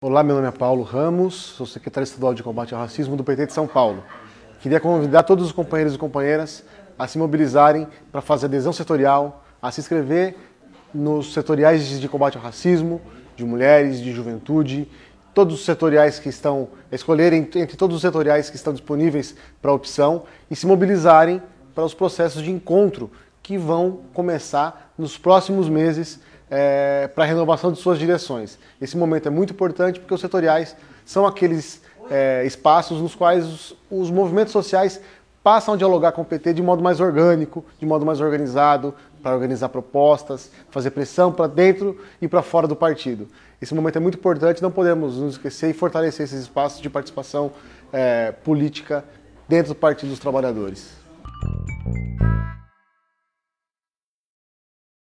Olá, meu nome é Paulo Ramos, sou secretário estadual de combate ao racismo do PT de São Paulo. Queria convidar todos os companheiros e companheiras a se mobilizarem para fazer adesão setorial, a se inscrever nos setoriais de combate ao racismo, de mulheres, de juventude, todos os setoriais que estão, escolherem entre todos os setoriais que estão disponíveis para opção e se mobilizarem para os processos de encontro que vão começar nos próximos meses é, para a renovação de suas direções. Esse momento é muito importante porque os setoriais são aqueles é, espaços nos quais os, os, movimentos sociais passam a dialogar com o PT de modo mais orgânico, de modo mais organizado, para organizar propostas, fazer pressão para dentro e para fora do partido. Esse momento é muito importante, não podemos nos esquecer e fortalecer esses espaços de participação é, política dentro do Partido dos Trabalhadores.